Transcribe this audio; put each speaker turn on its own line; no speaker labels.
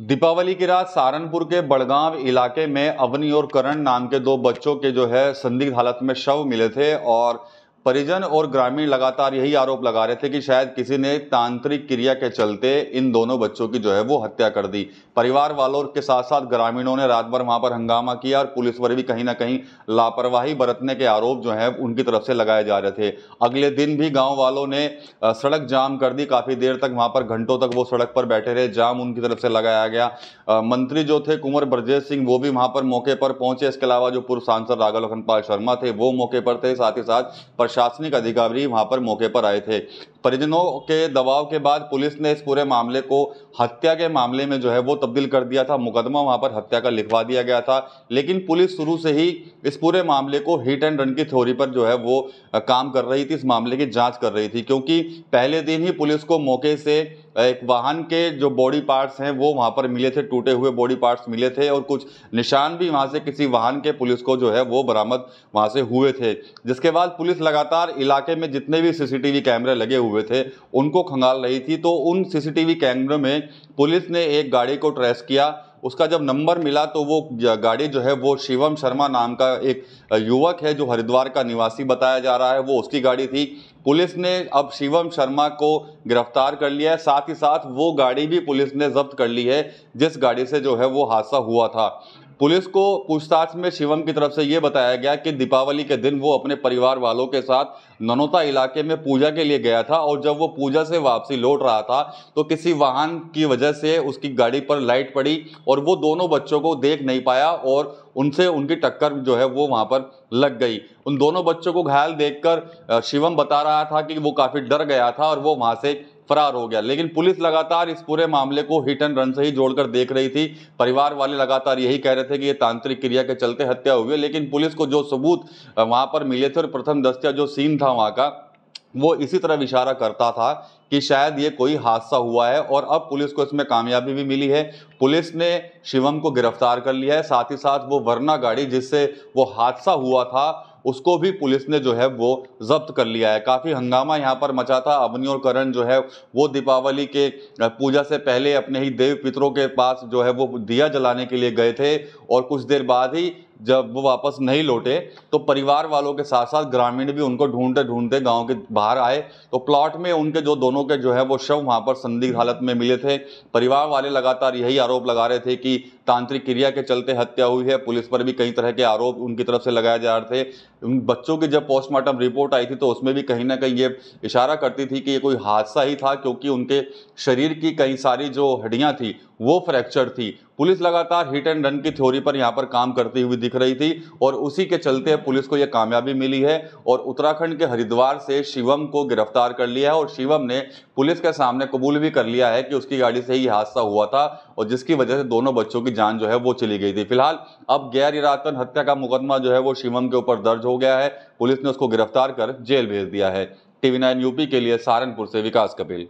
दीपावली की रात सहारनपुर के बड़गांव इलाके में अवनी और करण नाम के दो बच्चों के जो है संदिग्ध हालत में शव मिले थे और परिजन और ग्रामीण लगातार यही आरोप लगा रहे थे कि शायद किसी ने तांत्रिक क्रिया के चलते इन दोनों बच्चों की जो है वो हत्या कर दी परिवार वालों के साथ साथ ग्रामीणों ने रात भर वहां पर हंगामा किया और पुलिस पर भी कहीं ना कहीं लापरवाही बरतने के आरोप जो है उनकी तरफ से लगाए जा रहे थे अगले दिन भी गाँव वालों ने सड़क जाम कर दी काफ़ी देर तक वहां पर घंटों तक वो सड़क पर बैठे रहे जाम उनकी तरफ से लगाया गया मंत्री जो थे कुंवर ब्रजेश सिंह वो भी वहां पर मौके पर पहुंचे इसके अलावा जो पूर्व सांसद राघव लखनपाल शर्मा थे वो मौके पर थे साथ ही साथ प्रशासनिक अधिकारी वहाँ पर मौके पर आए थे परिजनों के दबाव के बाद पुलिस ने इस पूरे मामले को हत्या के मामले में जो है वो तब्दील कर दिया था मुकदमा वहाँ पर हत्या का लिखवा दिया गया था लेकिन पुलिस शुरू से ही इस पूरे मामले को हिट एंड रन की थ्योरी पर जो है वो काम कर रही थी इस मामले की जाँच कर रही थी क्योंकि पहले दिन ही पुलिस को मौके से एक वाहन के जो बॉडी पार्ट्स हैं वो वहाँ पर मिले थे टूटे हुए बॉडी पार्ट्स मिले थे और कुछ निशान भी वहाँ से किसी वाहन के पुलिस को जो है वो बरामद वहाँ से हुए थे जिसके बाद पुलिस लगातार इलाके में जितने भी सीसीटीवी कैमरे लगे हुए थे उनको खंगाल रही थी तो उन सीसीटीवी कैमरों में पुलिस ने एक गाड़ी को ट्रेस किया उसका जब नंबर मिला तो वो गाड़ी जो है वो शिवम शर्मा नाम का एक युवक है जो हरिद्वार का निवासी बताया जा रहा है वो उसकी गाड़ी थी पुलिस ने अब शिवम शर्मा को गिरफ्तार कर लिया है साथ ही साथ वो गाड़ी भी पुलिस ने जब्त कर ली है जिस गाड़ी से जो है वो हादसा हुआ था पुलिस को पूछताछ में शिवम की तरफ से ये बताया गया कि दीपावली के दिन वो अपने परिवार वालों के साथ ननौता इलाके में पूजा के लिए गया था और जब वो पूजा से वापसी लौट रहा था तो किसी वाहन की वजह से उसकी गाड़ी पर लाइट पड़ी और वो दोनों बच्चों को देख नहीं पाया और उनसे उनकी टक्कर जो है वो वहाँ पर लग गई उन दोनों बच्चों को घायल देखकर शिवम बता रहा था कि वो काफ़ी डर गया था और वो वहाँ से फरार हो गया लेकिन पुलिस लगातार इस पूरे मामले को हिट एंड रन से ही जोड़कर देख रही थी परिवार वाले लगातार यही कह रहे थे कि ये तांत्रिक क्रिया के चलते हत्या हुई है लेकिन पुलिस को जो सबूत वहाँ पर मिले थे और प्रथम दस्तिया जो सीन था वहाँ का वो इसी तरह इशारा करता था कि शायद ये कोई हादसा हुआ है और अब पुलिस को इसमें कामयाबी भी मिली है पुलिस ने शिवम को गिरफ्तार कर लिया है साथ ही साथ वो वरना गाड़ी जिससे वो हादसा हुआ था उसको भी पुलिस ने जो है वो जब्त कर लिया है काफ़ी हंगामा यहाँ पर मचा था अवनी और करण जो है वो दीपावली के पूजा से पहले अपने ही देव पितरों के पास जो है वो दिया जलाने के लिए गए थे और कुछ देर बाद ही जब वो वापस नहीं लौटे तो परिवार वालों के साथ साथ ग्रामीण भी उनको ढूंढते ढूंढते गांव के बाहर आए तो प्लॉट में उनके जो दोनों के जो है वो शव वहाँ पर संदिग्ध हालत में मिले थे परिवार वाले लगातार यही आरोप लगा रहे थे कि तांत्रिक क्रिया के चलते हत्या हुई है पुलिस पर भी कई तरह के आरोप उनकी तरफ से लगाए जा रहे थे उन बच्चों की जब पोस्टमार्टम रिपोर्ट आई थी तो उसमें भी कहीं ना कहीं ये इशारा करती थी कि ये कोई हादसा ही था क्योंकि उनके शरीर की कई सारी जो हड्डियाँ थी वो फ्रैक्चर थी पुलिस लगातार हिट एंड रन की थ्योरी पर यहाँ पर काम करती हुई दिख रही थी और उसी के चलते पुलिस को यह कामयाबी मिली है और उत्तराखंड के हरिद्वार से शिवम को गिरफ्तार कर लिया है और शिवम ने पुलिस के सामने कबूल भी कर लिया है कि उसकी गाड़ी से ही हादसा हुआ था और जिसकी वजह से दोनों बच्चों की जान जो है वो चली गई थी फिलहाल अब गैर इरादतन हत्या का मुकदमा जो है वो शिवम के ऊपर दर्ज हो गया है पुलिस ने उसको गिरफ्तार कर जेल भेज दिया है टीवी नाइन यूपी के लिए सहारनपुर से विकास कपिल